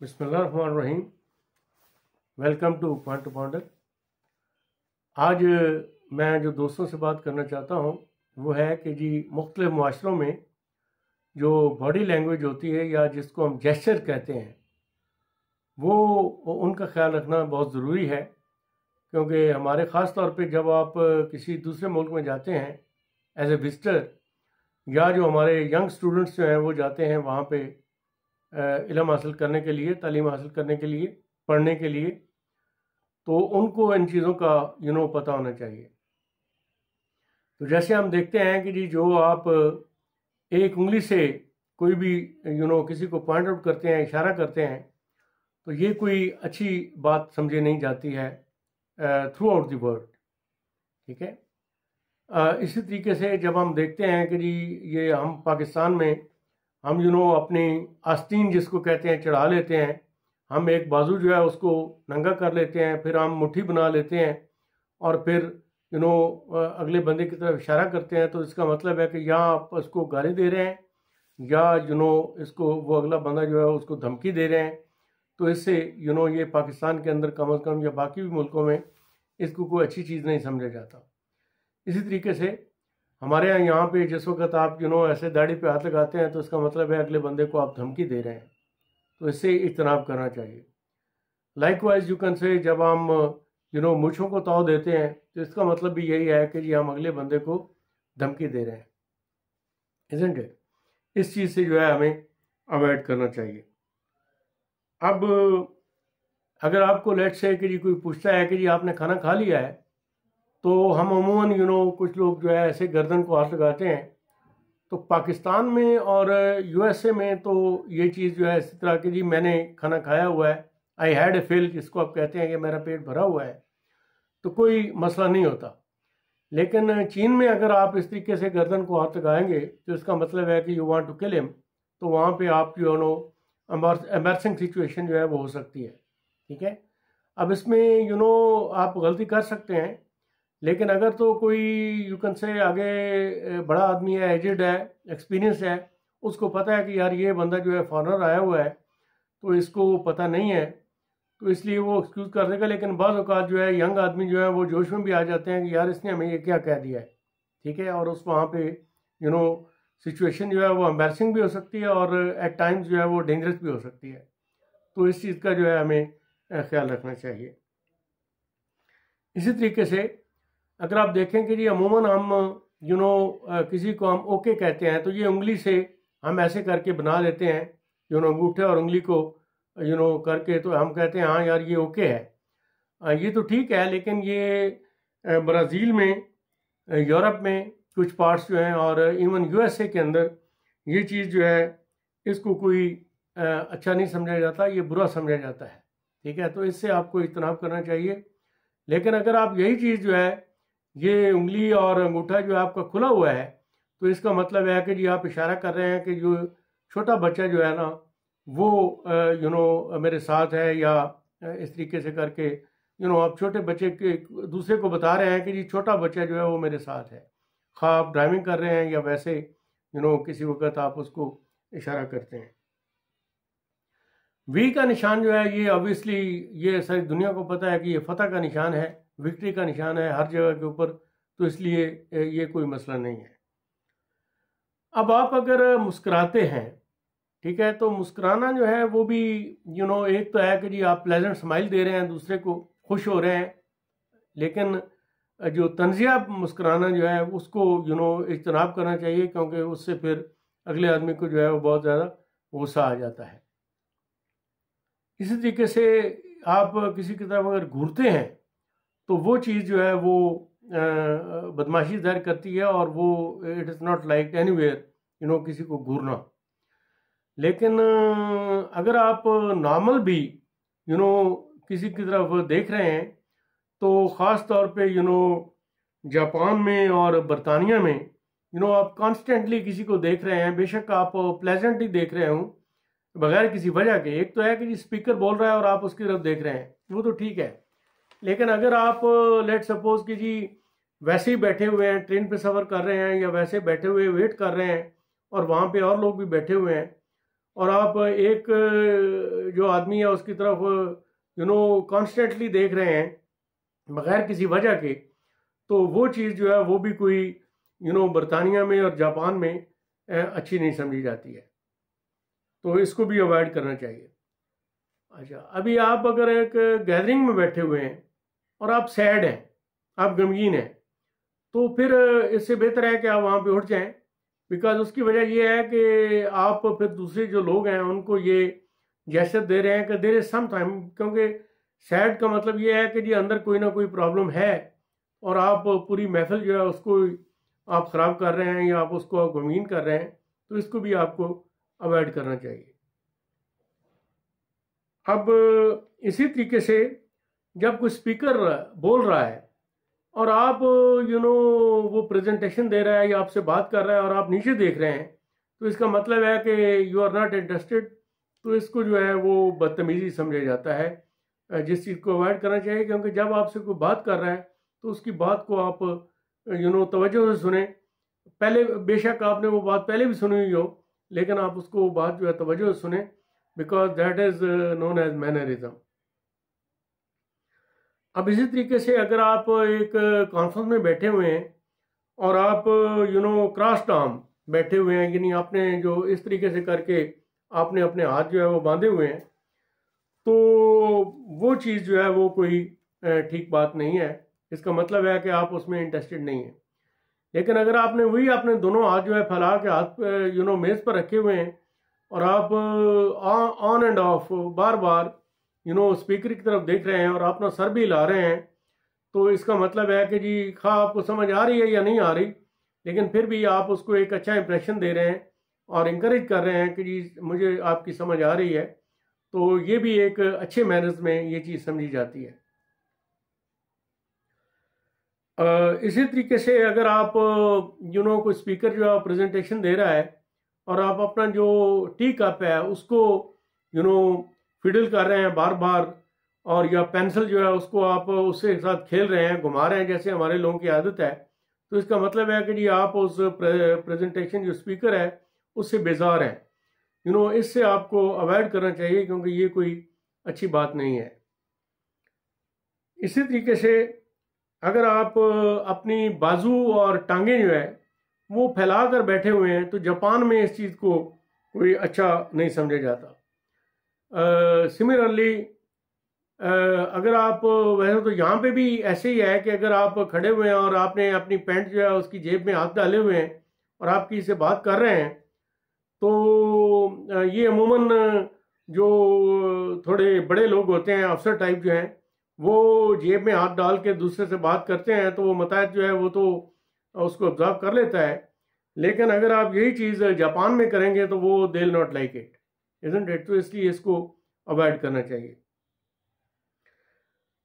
बिस्मिल्लाहिर्रहमानिर्रहीम welcome two point two आज मैं जो दोस्तों से बात करना चाहता हूँ वो है कि जी मुख्तलिफ माशरों में जो बॉडी लैंग्वेज होती है या जिसको हम जेस्चर कहते हैं वो उनका ख्याल रखना बहुत ज़रूरी है क्योंकि हमारे ख़ास तौर पे जब आप किसी दूसरे मुल्क में जाते हैं एज ए विजिटर या जो हमारे यंग स्टूडेंट्स जो हैं वो जाते हैं वहाँ पर इलम हासिल करने के लिए तालीम हासिल करने के लिए पढ़ने के लिए तो उनको इन चीज़ों का यू नो पता होना चाहिए तो जैसे हम देखते हैं कि जी जो आप एक उंगली से कोई भी यू नो किसी को पॉइंट आउट करते हैं इशारा करते हैं तो ये कोई अच्छी बात समझी नहीं जाती है थ्रू आउट दी वर्ल्ड ठीक है इसी तरीके से जब हम देखते हैं कि जी ये हम पाकिस्तान में हम यू नो अपनी आस्तीन जिसको कहते हैं चढ़ा लेते हैं हम एक बाजू जो है उसको नंगा कर लेते हैं फिर हम मुट्ठी बना लेते हैं और फिर यू नो अगले बंदे की तरफ इशारा करते हैं तो इसका मतलब है कि या आप उसको गाली दे रहे हैं या यू नो इसको वो अगला बंदा जो है उसको धमकी दे रहे हैं तो इससे यू नो ये पाकिस्तान के अंदर कम अज़ कम या बाकी भी मुल्कों में इसको कोई अच्छी चीज़ नहीं समझा जाता इसी तरीके से हमारे यहाँ यहाँ पे जिस वक्त आप यू नो ऐसे दाढ़ी पे हाथ लगाते हैं तो इसका मतलब है अगले बंदे को आप धमकी दे रहे हैं तो इससे इजतनाब करना चाहिए like wise you can say जब हम यू नो मूछों को ताव देते हैं तो इसका मतलब भी यही है कि जी हम अगले बंदे को धमकी दे रहे हैं इजेंट इट इस चीज़ से जो है हमें अवॉइड करना चाहिए अब अगर आपको लेट से कि जी कोई पूछता है कि जी आपने खाना खा लिया है तो हम अमूमन यू नो कुछ लोग जो है ऐसे गर्दन को हाथ लगाते हैं तो पाकिस्तान में और यूएसए में तो ये चीज़ जो है इस तरह की जी मैंने खाना खाया हुआ है आई हैड ए फिल जिसको आप कहते हैं कि मेरा पेट भरा हुआ है तो कोई मसला नहीं होता लेकिन चीन में अगर आप इस तरीके से गर्दन को हाथ लगाएंगे तो इसका मतलब है कि you want to kill him तो वहाँ पे आप जो नो एम्बरसिंग सिचुएशन जो है वो हो सकती है ठीक है अब इसमें यू नो आप गलती कर सकते हैं लेकिन अगर तो कोई यू कैन से आगे बड़ा आदमी है एजड है एक्सपीरियंस है उसको पता है कि यार ये बंदा जो है फॉरनर आया हुआ है तो इसको पता नहीं है तो इसलिए वो एक्सक्यूज़ कर देगा लेकिन बाद अवकात जो है यंग आदमी जो है वो जोश में भी आ जाते हैं कि यार इसने हमें ये क्या कह दिया है ठीक है और उस वहाँ पे यू नो सिचुएशन जो है वो एम्बेसिंग भी हो सकती है और एट टाइम्स जो है वो डेंजरस भी हो सकती है तो इस चीज़ का जो है हमें ख्याल रखना चाहिए इसी तरीके से अगर आप देखें कि जी अमूमन हम यू नो किसी को हम ओके कहते हैं तो ये उंगली से हम ऐसे करके बना लेते हैं यू नो अंगूठे और उंगली को यू नो करके तो हम कहते हैं हाँ यार ये ओके है ये तो ठीक है लेकिन ये ब्राज़ील में यूरोप में कुछ पार्ट्स जो हैं और इवन यूएसए के अंदर ये चीज़ जो है इसको कोई अच्छा नहीं समझा जाता ये बुरा समझा जाता है ठीक है तो इससे आपको इतनाव करना चाहिए लेकिन अगर आप यही चीज़ जो है ये उंगली और अंगूठा जो आपका खुला हुआ है तो इसका मतलब है कि जी आप इशारा कर रहे हैं कि जो छोटा बच्चा जो है ना वो यू नो मेरे साथ है या इस तरीके से करके यू नो आप छोटे बच्चे के दूसरे को बता रहे हैं कि जी छोटा बच्चा जो है वो मेरे साथ है खा आप ड्राइविंग कर रहे हैं या वैसे यू नो किसी वक्त आप उसको इशारा करते हैं वी का निशान जो है ये ऑब्वियसली ये सारी दुनिया को पता है कि ये फतेह का निशान है विक्ट्री का निशान है हर जगह के ऊपर तो इसलिए ये कोई मसला नहीं है अब आप अगर मुस्कुराते हैं ठीक है तो मुस्कुराना जो है वो भी यू नो एक तो है कि जी आप प्लेजेंट स्माइल दे रहे हैं दूसरे को खुश हो रहे हैं लेकिन जो तंजिया मुस्कुराना जो है उसको यू नो इजतनाब करना चाहिए क्योंकि उससे फिर अगले आदमी को जो है वो बहुत ज़्यादा गुस्सा आ जाता है इसी तरीके से आप किसी की तरफ अगर घूरते हैं तो वो चीज़ जो है वो बदमाशी जाहिर करती है और वो it is not like anywhere you know किसी को घूरना लेकिन अगर आप नॉर्मल भी यू you नो know, किसी की तरफ देख रहे हैं तो ख़ास तौर पे यू नो जापान में और बरतानिया में यू नो आप कॉन्स्टेंटली किसी को देख रहे हैं बेशक आप प्लेजेंटली देख रहे हों बगैर किसी वजह के एक तो है कि जी स्पीकर बोल रहा है और आप उसकी तरफ देख रहे हैं वो तो ठीक है लेकिन अगर आप लेट सपोज कि जी वैसे ही बैठे हुए हैं ट्रेन पे सफ़र कर रहे हैं या वैसे बैठे हुए वेट कर रहे हैं और वहाँ पे और लोग भी बैठे हुए हैं और आप एक जो आदमी है उसकी तरफ यू नो कॉन्स्टेंटली देख रहे हैं बगैर किसी वजह के तो वो चीज़ जो है वो भी कोई यू नो बरतानिया में और जापान में अच्छी नहीं समझी जाती है तो इसको भी अवॉइड करना चाहिए अच्छा अभी आप अगर एक गैदरिंग में बैठे हुए हैं और आप सैड हैं आप गमगीन हैं तो फिर इससे बेहतर है कि आप वहाँ पे उठ जाएं बिकॉज उसकी वजह यह है कि आप फिर दूसरे जो लोग हैं उनको ये जैसे दे रहे हैं कि देर इज सम टाइम क्योंकि सैड का मतलब ये है कि जी अंदर कोई ना कोई प्रॉब्लम है और आप पूरी महफिल जो है उसको आप ख़राब कर रहे हैं या आप उसको आप गमगीन कर रहे हैं तो इसको भी आपको अवॉइड करना चाहिए अब इसी तरीके से जब कोई स्पीकर बोल रहा है और आप यू नो वो प्रेजेंटेशन दे रहा है या आपसे बात कर रहा है और आप नीचे देख रहे हैं तो इसका मतलब है कि यू आर नॉट इंटरेस्टेड तो इसको जो है वो बदतमीज़ी समझा जाता है जिस चीज़ को अवॉइड करना चाहिए क्योंकि जब आपसे कोई बात कर रहा है तो उसकी बात को आप यू नो तवज्जो से सुने पहले बेशक आपने वो बात पहले भी सुनी हुई हो लेकिन आप उसको बात जो है तवज्जो सुने because that is known as mannerism अब इसी तरीके से अगर आप एक कॉन्फ्रेंस uh, में बैठे हुए हैं और आप यू नो क्रॉस टार्म बैठे हुए हैं यानी आपने जो इस तरीके से करके आपने अपने हाथ जो है वो बांधे हुए हैं तो वो चीज़ जो है वो कोई uh, ठीक बात नहीं है इसका मतलब है कि आप उसमें इंटरेस्टेड नहीं हैं लेकिन अगर आपने वही अपने दोनों हाथ जो है फैला के हाथ यू नो मेज़ पर रखे हुए हैं और आप ऑन एंड ऑफ बार बार यू नो स्पीकर की तरफ देख रहे हैं और अपना सर भी ला रहे हैं तो इसका मतलब है कि जी खा हाँ, आपको समझ आ रही है या नहीं आ रही लेकिन फिर भी आप उसको एक अच्छा इंप्रेशन दे रहे हैं और इंकरेज कर रहे हैं कि जी मुझे आपकी समझ आ रही है तो ये भी एक अच्छे मैनर्स में ये चीज़ समझी जाती है इसी तरीके से अगर आप यू नो कोई स्पीकर जो है प्रेजेंटेशन दे रहा है और आप अपना जो टी कप है उसको यू नो फिडल कर रहे हैं बार बार और या पेंसिल जो है उसको आप उसके साथ खेल रहे हैं घुमा रहे हैं जैसे हमारे लोगों की आदत है तो इसका मतलब है कि जी आप उस प्रेजेंटेशन जो स्पीकर है उससे बेजार हैं यू नो इससे आपको अवॉइड करना चाहिए क्योंकि ये कोई अच्छी बात नहीं है इसी तरीके से अगर आप अपनी बाजू और टांगे जो है वो फैला कर बैठे हुए हैं तो जापान में इस चीज़ को कोई अच्छा नहीं समझा जाता सिमिलरली अगर आप वैसे तो यहाँ पे भी ऐसे ही है कि अगर आप खड़े हुए हैं और आपने अपनी पैंट जो है उसकी जेब में हाथ डाले हुए हैं और आप किसी से बात कर रहे हैं तो ये अमूमन जो थोड़े बड़े लोग होते हैं अफसर टाइप जो हैं वो जेब में हाथ डाल के दूसरे से बात करते हैं तो वो मतायत जो है वो तो उसको ऑब्जर्व कर लेता है लेकिन अगर आप यही चीज़ जापान में करेंगे तो वो they not like it isn't it तो इसलिए इसको अवॉइड करना चाहिए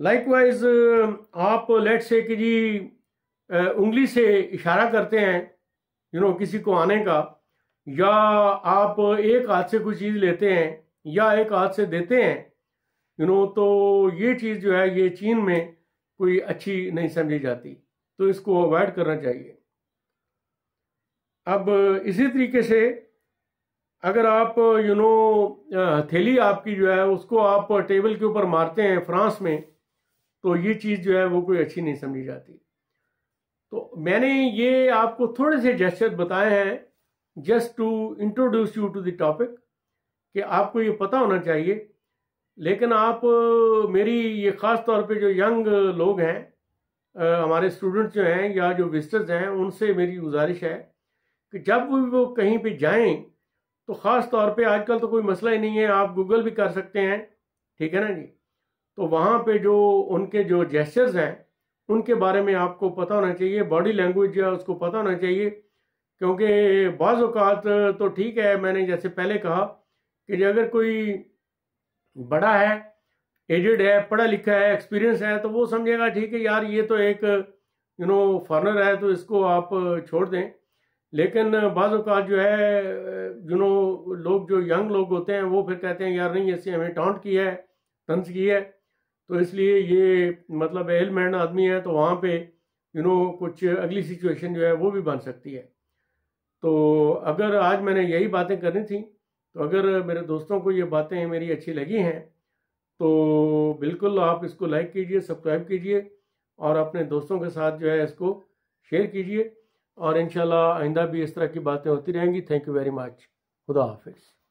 लाइकवाइज आप लेट से कि जी उंगली से इशारा करते हैं यू you नो know, किसी को आने का या आप एक हाथ से कोई चीज़ लेते हैं या एक हाथ से देते हैं यू नो तो ये चीज़ जो है ये चीन में कोई अच्छी नहीं समझी जाती तो इसको अवॉइड करना चाहिए अब इसी तरीके से अगर आप यू नो हथेली आपकी जो है उसको आप टेबल के ऊपर मारते हैं फ्रांस में तो ये चीज़ जो है वो कोई अच्छी नहीं समझी जाती तो मैंने ये आपको थोड़े से जेस्चर बताए हैं just to introduce you to the topic कि आपको ये पता होना चाहिए लेकिन आप मेरी ये ख़ास तौर पे जो यंग लोग हैं हमारे स्टूडेंट्स जो हैं या जो विजिटर्स हैं उनसे मेरी गुजारिश है कि जब भी वो कहीं पे जाएं तो ख़ास तौर पे आजकल तो कोई मसला ही नहीं है आप गूगल भी कर सकते हैं ठीक है ना जी तो वहाँ पे जो उनके जो जेस्चर्स हैं उनके बारे में आपको पता होना चाहिए बॉडी लैंग्वेज या उसको पता होना चाहिए क्योंकि बाज़ात तो ठीक है मैंने जैसे पहले कहा कि अगर कोई बड़ा है एजेड है पढ़ा लिखा है एक्सपीरियंस है तो वो समझेगा ठीक है यार ये तो एक यू नो फॉरनर है तो इसको आप छोड़ दें लेकिन बाद जो है यू नो लोग जो यंग लोग होते हैं वो फिर कहते हैं यार नहीं ऐसे हमें टॉन्ट किया है तंज किया है तो इसलिए ये मतलब एलमैंड आदमी है तो वहाँ पे यू नो कुछ अगली सिचुएशन जो है वो भी बन सकती है तो अगर आज मैंने यही बातें करनी थी तो अगर मेरे दोस्तों को ये बातें मेरी अच्छी लगी हैं तो बिल्कुल आप इसको लाइक कीजिए सब्सक्राइब कीजिए और अपने दोस्तों के साथ जो है इसको शेयर कीजिए और इन आइंदा भी इस तरह की बातें होती रहेंगी थैंक यू वेरी मच खुदा हाफिज़